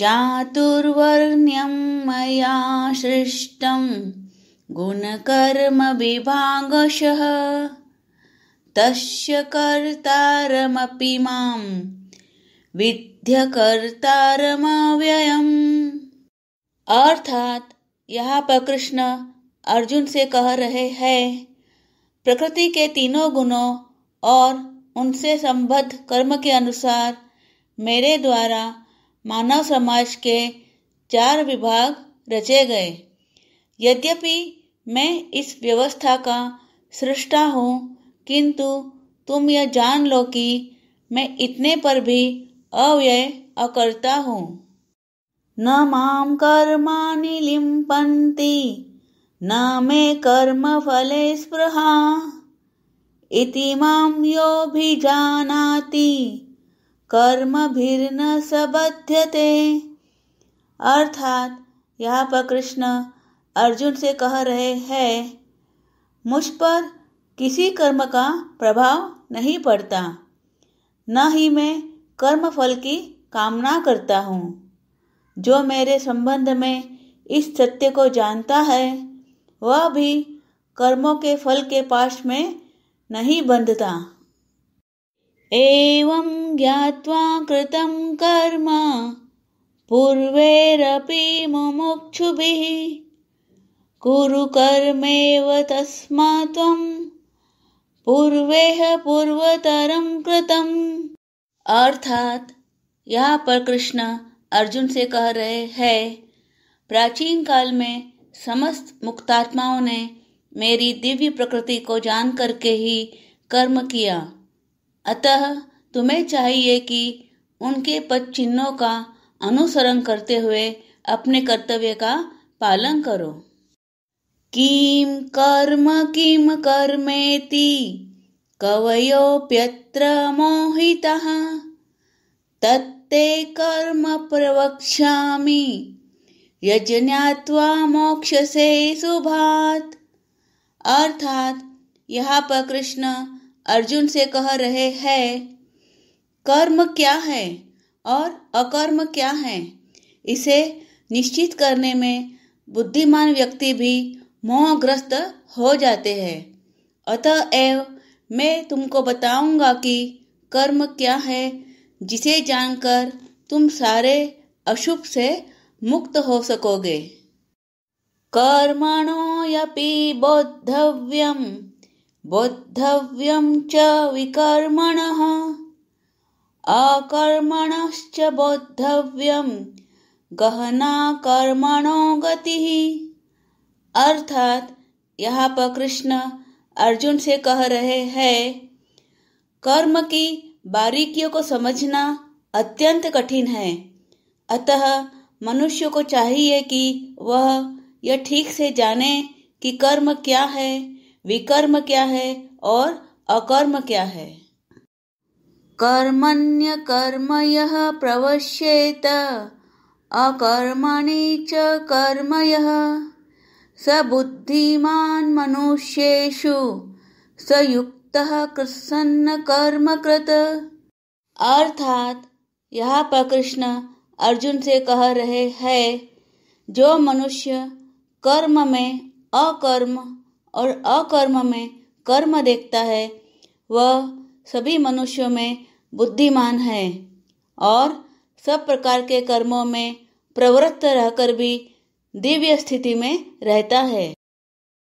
चातुर्वर्ण्यं मया सृष्टं गुणकर्मविभागशः तस्य कर्तारमपि मां विध्यकर्तारमव्ययम् अर्थात यहाँ पर कृष्ण अर्जुन से कह रहे हैं प्रकृति के तीनों गुणों और उनसे संबद्ध कर्म के अनुसार मेरे द्वारा मानव समाज के चार विभाग रचे गए यद्यपि मैं इस व्यवस्था का सृष्टा हूँ किंतु तुम यह जान लो कि मैं इतने पर भी अव्यय अकर्ता हूँ न माम कर्मा लिंपंती न मे कर्म फले स्पृहा इति माम यो भी जानाती कर्म भिन्न सबध्यते अर्थात यहाँ पर कृष्ण अर्जुन से कह रहे हैं मुझ पर किसी कर्म का प्रभाव नहीं पड़ता न ही मैं कर्म फल की कामना करता हूँ जो मेरे संबंध में इस सत्य को जानता है वह भी कर्मों के फल के पास में नहीं बंधता एवं ज्ञात्वा कृतं कर्म पूर्वेरपि मुमुक्षुभिः कुरु कर्मेव तस्मात् पूर्वेह पूर्वतरं कृतम् अर्थात यहाँ पर कृष्ण अर्जुन से कह रहे हैं प्राचीन काल में समस्त मुक्तात्माओं ने मेरी दिव्य प्रकृति को जान करके ही कर्म किया अतः तुम्हें चाहिए कि उनके पद चिन्हों का अनुसरण करते हुए अपने कर्तव्य का पालन करो किम कर्म किम कर्मेति कवयोप्यत्र मोहितः तत्ते कर्म प्रवक्ष्यामि यज्ञात्वा मोक्ष से सुभात अर्थात यहाँ पर कृष्ण अर्जुन से कह रहे हैं कर्म क्या है और अकर्म क्या है इसे निश्चित करने में बुद्धिमान व्यक्ति भी मोहग्रस्त हो जाते हैं अतएव मैं तुमको बताऊंगा कि कर्म क्या है जिसे जानकर तुम सारे अशुभ से मुक्त हो सकोगे कर्मणो यपि बोद्धव्यम बोद्धव्यं च विकर्मणः अकर्मणश्च बोद्धव्यं गहना कर्मणो गतिः अर्थात यहाँ पर कृष्ण अर्जुन से कह रहे हैं कर्म की बारीकियों को समझना अत्यंत कठिन है अतः मनुष्य को चाहिए कि वह यह ठीक से जाने कि कर्म क्या है विकर्म क्या है और अकर्म क्या है कर्मण्य कर्म यह प्रवश्येत अकर्मणि च कर्म यह स बुद्धिमान् मनुष्येषु स युक्तः कृत्सन्न कृत अर्थात यहाँ पर कृष्ण अर्जुन से कह रहे हैं जो मनुष्य कर्म में अकर्म और अकर्म में कर्म देखता है वह सभी मनुष्यों में बुद्धिमान है और सब प्रकार के कर्मों में प्रवृत्त रहकर भी दिव्य स्थिति में रहता है